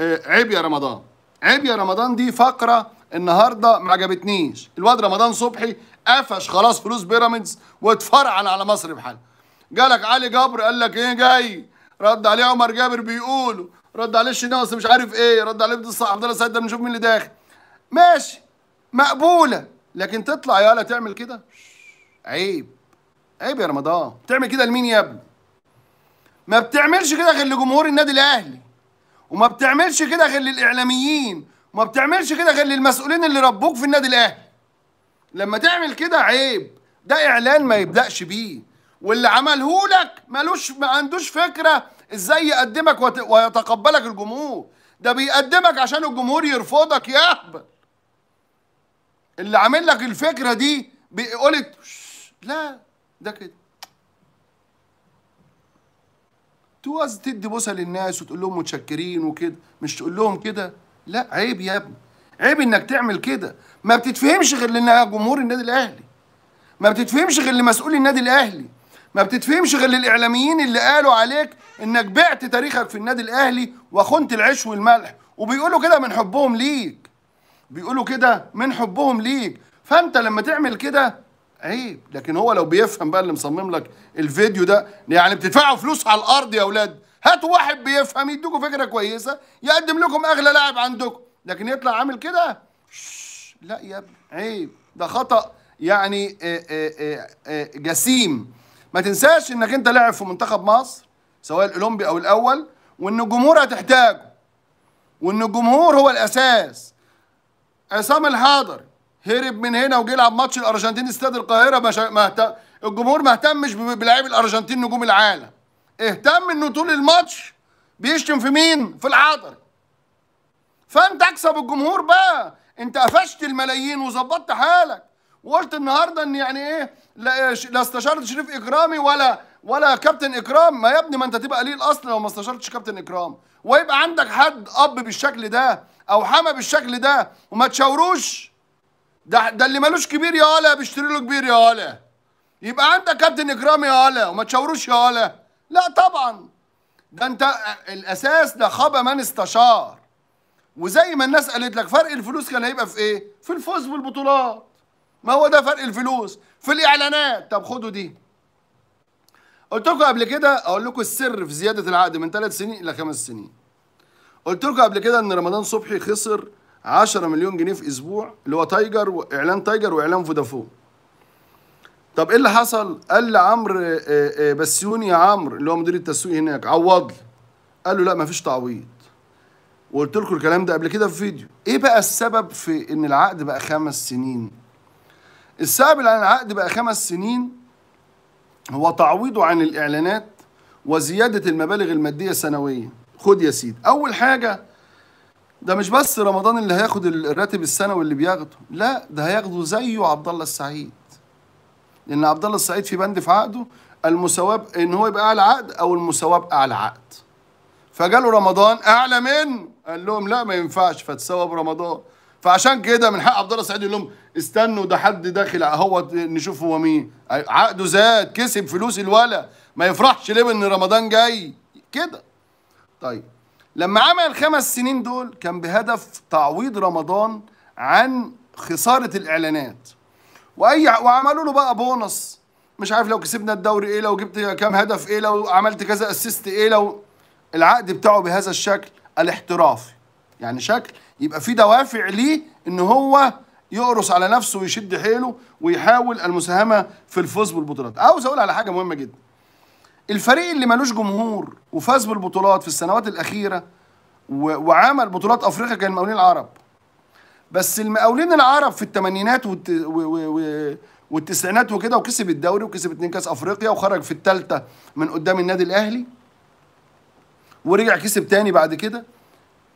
إيه، عيب يا رمضان عيب يا رمضان دي فقره النهارده ما عجبتنيش الواد رمضان صبحي قفش خلاص فلوس بيراميدز واتفرعن على مصر بحال جالك علي جبر قال لك ايه جاي رد عليه عمر جابر بيقول رد عليه الشناوس مش عارف ايه رد عليه عبد عبد الله سعيد ده بنشوف مين اللي داخل ماشي مقبوله لكن تطلع يا ولا تعمل كده عيب عيب يا رمضان تعمل كده لمين يا ابني ما بتعملش كده غير لجمهور النادي الاهلي وما بتعملش كده غير للاعلاميين وما بتعملش كده غير للمسؤولين اللي ربوك في النادي الاهلي لما تعمل كده عيب ده اعلان ما يبداش بيه واللي عمله لك ملوش ما عندوش فكره ازاي يقدمك ويتقبلك الجمهور ده بيقدمك عشان الجمهور يرفضك يهبل اللي عامل لك الفكره دي بيقولك لا ده كده توز تدي بوسه للناس وتقول لهم متشكرين وكده مش تقول لهم كده لا عيب يا ابني عيب انك تعمل كده ما بتتفهمش غير لجمهور النادي الاهلي ما بتتفهمش غير لمسؤولي النادي الاهلي ما بتتفهمش غير للاعلاميين اللي قالوا عليك انك بعت تاريخك في النادي الاهلي وخنت العيش والملح وبيقولوا كده من حبهم ليك بيقولوا كده من حبهم ليك فانت لما تعمل كده عيب لكن هو لو بيفهم بقى اللي مصمم لك الفيديو ده يعني بتدفعوا فلوس على الارض يا اولاد هاتوا واحد بيفهم يدوكوا فكره كويسه يقدم لكم اغلى لاعب عندكم لكن يطلع عامل كده لا يا ابني عيب ده خطا يعني آه، آه، آه، جسيم ما تنساش انك انت لاعب في منتخب مصر سواء الاولمبي او الاول وان الجمهور هتحتاجه وان الجمهور هو الاساس عصام الحاضر هرب من هنا وجه يلعب ماتش الارجنتين استاد القاهره ما مهت... الجمهور ما اهتمش بلاعيب الارجنتين نجوم العالم اهتم انه طول الماتش بيشتم في مين في العطر فانت اكسب الجمهور بقى انت قفشت الملايين وظبطت حالك وقلت النهارده ان يعني ايه لا, لا استشرت شريف اكرامي ولا ولا كابتن اكرام ما يا ابني ما انت تبقى قليل اصلا لو ما استشرتش كابتن اكرام ويبقى عندك حد اب بالشكل ده او حما بالشكل ده وما تشاوروش ده ده اللي مالوش كبير يا هلا بيشتري له كبير يا هلا يبقى عندك كابتن اكرام يا هلا وما تشاوروش يا هلا لا طبعا ده انت الاساس ده خاب من استشار وزي ما الناس قالت لك فرق الفلوس كان هيبقى في ايه في الفوز بالبطولات ما هو ده فرق الفلوس في الاعلانات طب خدوا دي قلت لكم قبل كده اقول لكم السر في زياده العقد من ثلاث سنين الى خمس سنين قلت لكم قبل كده ان رمضان صبحي خسر 10 مليون جنيه في اسبوع اللي هو تايجر واعلان تايجر واعلان فودافون طب ايه اللي حصل قال لعمرو آه، آه، بسيوني يا عمرو اللي هو مدير التسويق هناك عوض لي قال له لا مفيش تعويض وقلت لكم الكلام ده قبل كده في فيديو ايه بقى السبب في ان العقد بقى خمس سنين السبب اللي العقد بقى خمس سنين هو تعويضه عن الاعلانات وزياده المبالغ الماديه السنويه خد يا سيدي اول حاجه ده مش بس رمضان اللي هياخد الراتب السنوي اللي بياخده لا ده هياخده زيه عبد الله السعيد لان عبد الله السعيد في بند في عقده المساواه ان هو يبقى اعلى عقد او المساواه اعلى عقد فجاله رمضان اعلى منه قال لهم لا ما ينفعش فتساوى برمضان فعشان كده من حق عبد الله السعيد يقول لهم استنوا ده حد داخل هو نشوف هو مين عقده زاد كسب فلوس الولا ما يفرحش ليه ان رمضان جاي كده طيب لما عمل الخمس سنين دول كان بهدف تعويض رمضان عن خساره الاعلانات واي وعملوا له بقى بونص مش عارف لو كسبنا الدوري ايه لو جبت كام هدف ايه لو عملت كذا اسيست ايه لو العقد بتاعه بهذا الشكل الاحترافي يعني شكل يبقى في دوافع ليه ان هو يقرص على نفسه ويشد حيله ويحاول المساهمه في الفوز بالبطولات عاوز اقول على حاجه مهمه جدا الفريق اللي ملوش جمهور وفاز بالبطولات في السنوات الاخيره وعمل بطولات افريقيا كان المقاولين العرب بس المقاولين العرب في الثمانينات والتسعينات وكده وكسب الدوري وكسب اتنين كاس افريقيا وخرج في الثالثه من قدام النادي الاهلي ورجع كسب تاني بعد كده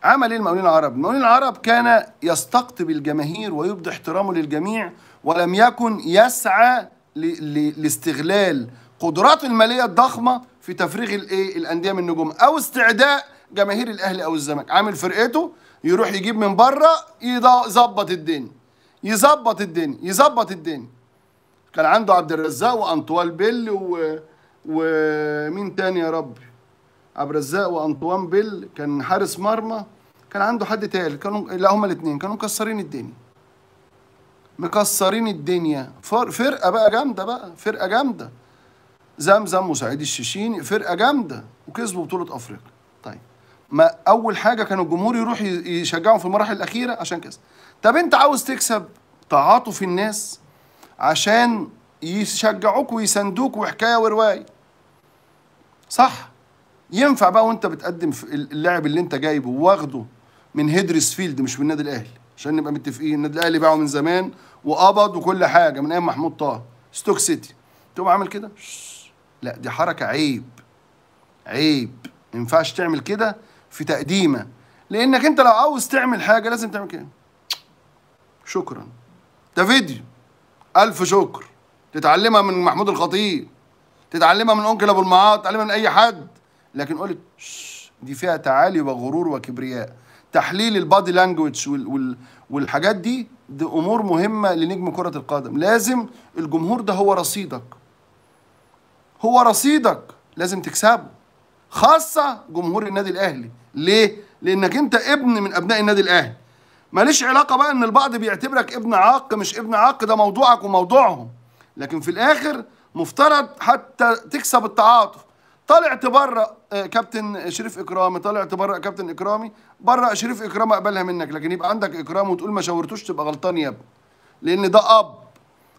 عمل ايه المقاولين العرب؟ المقاولين العرب كان يستقطب الجماهير ويبدي احترامه للجميع ولم يكن يسعى لاستغلال قدرات الماليه الضخمه في تفريغ الايه الانديه من نجوم او استعداء جماهير الاهلي او الزمالك عامل فرقته يروح يجيب من بره يظبط الدنيا يظبط الدنيا يظبط الدنيا كان عنده عبد الرزاق وانطوال بيل و... ومين تاني يا ربي عبد الرزاق وانطوان بيل كان حارس مرمى كان عنده حد تالت كانوا لا هما الاثنين كانوا مكسرين الدنيا مكسرين الدنيا فرقه بقى جامده بقى فرقه جامده زمزم وسعيد الشيشين فرقه جامده وكسبوا بطوله افريقيا طيب ما اول حاجه كان الجمهور يروح يشجعهم في المراحل الاخيره عشان كسب طب انت عاوز تكسب تعاطف الناس عشان يشجعوك ويساندوك وحكايه وروايه صح ينفع بقى وانت بتقدم اللاعب اللي انت جايبه واخده من فيلد مش من النادي الاهلي عشان نبقى متفقين النادي الاهلي باعه من زمان وقبض وكل حاجه من ايام محمود طه ستوك سيتي تقوم عامل كده لا دي حركة عيب عيب ما ينفعش تعمل كده في تقديمة لأنك أنت لو عاوز تعمل حاجة لازم تعمل كده شكرا ده فيديو ألف شكر تتعلمها من محمود الخطيب تتعلمها من أنكل أبو المعاط تتعلمها من أي حد لكن قلت دي فيها تعالي وغرور وكبرياء تحليل البادي لانجوج والحاجات دي دي امور مهمه لنجم كره القدم لازم الجمهور ده هو رصيدك هو رصيدك لازم تكسبه خاصة جمهور النادي الأهلي ليه؟ لأنك أنت ابن من أبناء النادي الأهلي ماليش علاقة بقى إن البعض بيعتبرك ابن عاق مش ابن عاق ده موضوعك وموضوعهم لكن في الآخر مفترض حتى تكسب التعاطف طالع تبرأ آه، كابتن شريف إكرامي طالع تبرأ كابتن إكرامي برأ شريف إكرامي أقبلها منك لكن يبقى عندك إكرام وتقول ما شاورتوش تبقى غلطان يا ابني لأن ده أب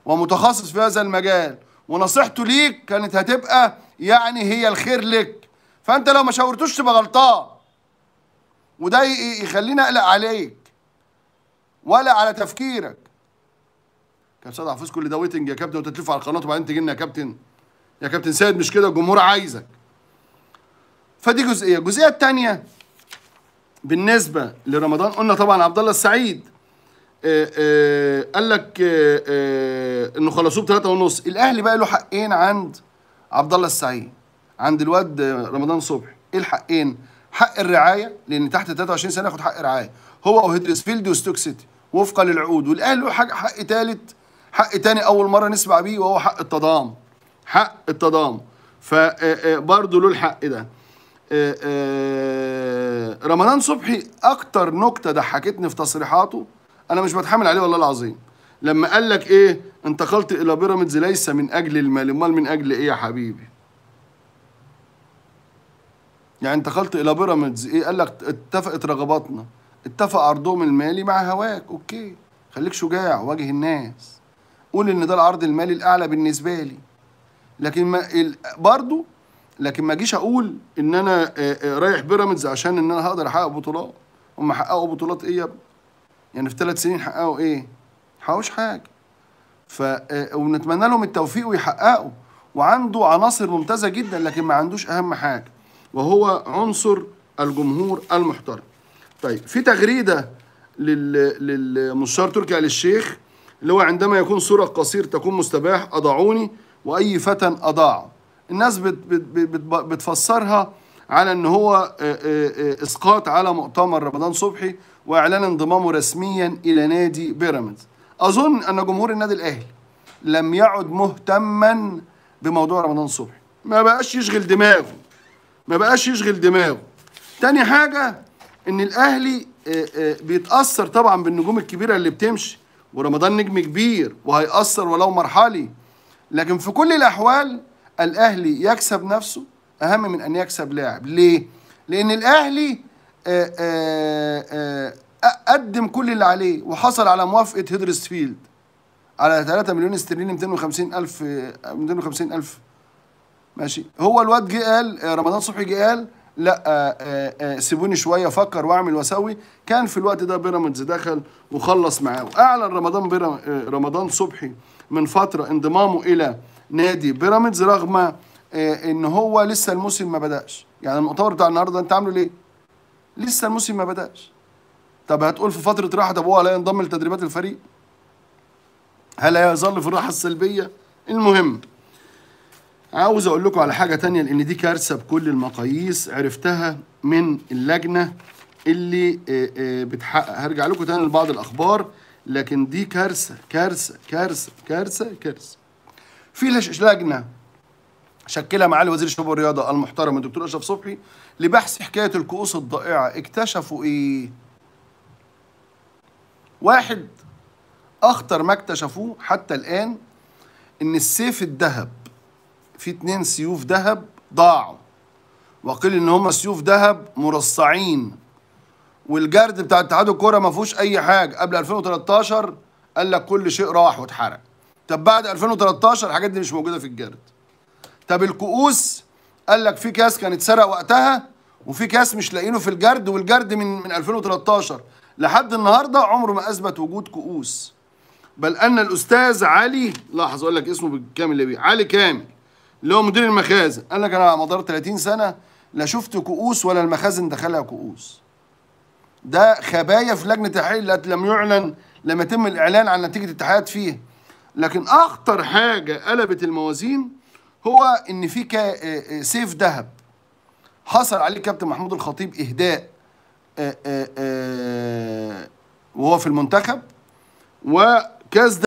ومتخصص في هذا المجال ونصيحته ليك كانت هتبقى يعني هي الخير لك فانت لو ما شاورتوش تبقى غلطان وده يخليني اقلق عليك ولا على تفكيرك كان سيد حافظ كل ده ويتنج يا كابتن وتتلف على القناه وبعدين تجي لنا يا كابتن يا كابتن سيد مش كده الجمهور عايزك فدي جزئيه الجزئيه الثانيه بالنسبه لرمضان قلنا طبعا عبد الله السعيد آه، آه، قال لك آه، انه خلصوه بثلاثة ونص الاهلي بقى له حقين عند عبد الله السعيد عند الواد رمضان صبحي ايه الحقين حق الرعايه لان تحت 23 سنه ياخد حق رعايه هو وهدرسفيلد وستوك سيتي وفقا للعقود والاهلي له حق حق ثالث حق ثاني اول مره نسمع بيه وهو حق التضام حق التضام فبرضه له الحق ده رمضان صبحي اكتر نكته ضحكتني في تصريحاته انا مش بتحامل عليه والله العظيم لما قال لك ايه انتقلت الى بيراميدز ليس من اجل المال امال من اجل ايه يا حبيبي يعني انتقلت الى بيراميدز ايه قال لك اتفقت رغباتنا اتفق عرضهم المالي مع هواك اوكي خليك شجاع واجه الناس قول ان ده العرض المالي الاعلى بالنسبه لي لكن ما برضه لكن ما اجيش اقول ان انا رايح بيراميدز عشان ان انا هقدر احقق بطولات هم حققوا بطولات ايه يا ابني يعني في ثلاث سنين حققوا ايه؟ حققوش حاجه ف آه، ونتمنى لهم التوفيق ويحققوا وعنده عناصر ممتازه جدا لكن ما عندوش اهم حاجه وهو عنصر الجمهور المحترم طيب في تغريده لل... للمستشار تركي آل الشيخ اللي هو عندما يكون صورة قصير تكون مستباح أضاعوني وأي فتى أضاع الناس بت... بت... بت... بتفسرها على أن هو آه، آه، إسقاط على مؤتمر رمضان صبحي واعلان انضمامه رسميا الى نادي بيراميدز اظن ان جمهور النادي الاهلي لم يعد مهتما بموضوع رمضان صبحي ما بقاش يشغل دماغه ما بقاش يشغل دماغه تاني حاجه ان الاهلي آه، آه، بيتاثر طبعا بالنجوم الكبيره اللي بتمشي ورمضان نجم كبير وهيأثر ولو مرحلي لكن في كل الاحوال الاهلي يكسب نفسه اهم من ان يكسب لاعب ليه لان الاهلي آآ آه، آآ قدم كل اللي عليه وحصل على موافقه هيدرسفيلد على 3 مليون استرليني 250 الف 250 الف ماشي هو الواد جه قال آه، رمضان صبحي جه قال لا آآ آه، آآ آه، سيبوني شويه افكر واعمل واسوي كان في الوقت ده بيراميدز دخل وخلص معاه واعلن رمضان رمضان صبحي من فتره انضمامه الى نادي بيراميدز رغم ان هو لسه الموسم ما بداش يعني المؤتمر بتاع النهارده انت عامله ليه لسه الموسم ما بداش طب هتقول في فتره راحه طب هو لا إيه؟ ينضم لتدريبات الفريق هل هيظل في الراحه السلبيه المهم عاوز اقول لكم على حاجه تانية لان دي كارثه بكل المقاييس عرفتها من اللجنه اللي آه، آه، بتحقق هرجع لكم تاني لبعض الاخبار لكن دي كارثه كارثه كارثه كارثه كارثه في لجنه شكلها معالي وزير الشباب والرياضه المحترم الدكتور اشرف صبحي لبحث حكايه الكؤوس الضائعه اكتشفوا ايه واحد أخطر ما اكتشفوه حتى الآن إن السيف الذهب في اتنين سيوف ذهب ضاعوا وقيل إن هما سيوف ذهب مرصعين والجرد بتاع اتحاد الكورة ما فيهوش أي حاجة قبل 2013 قال لك كل شيء راح واتحرق طب بعد 2013 الحاجات دي مش موجودة في الجرد طب الكؤوس قال لك في كاس كان اتسرق وقتها وفي كاس مش لاقيينه في الجرد والجرد من من 2013 لحد النهارده عمره ما اثبت وجود كؤوس بل ان الاستاذ علي لاحظ اقول لك اسمه بالكامل اللي بيه علي كامل اللي هو مدير المخازن قال لك انا على مدار 30 سنه لا شفت كؤوس ولا المخازن دخلها كؤوس ده خبايا في لجنه التحرير لم يعلن لم يتم الاعلان عن نتيجه التحقيقات فيها لكن اخطر حاجه قلبت الموازين هو ان في آه، آه، سيف ذهب حصل عليه كابتن محمود الخطيب اهداء آه، آه، آه، وهو في المنتخب وكاس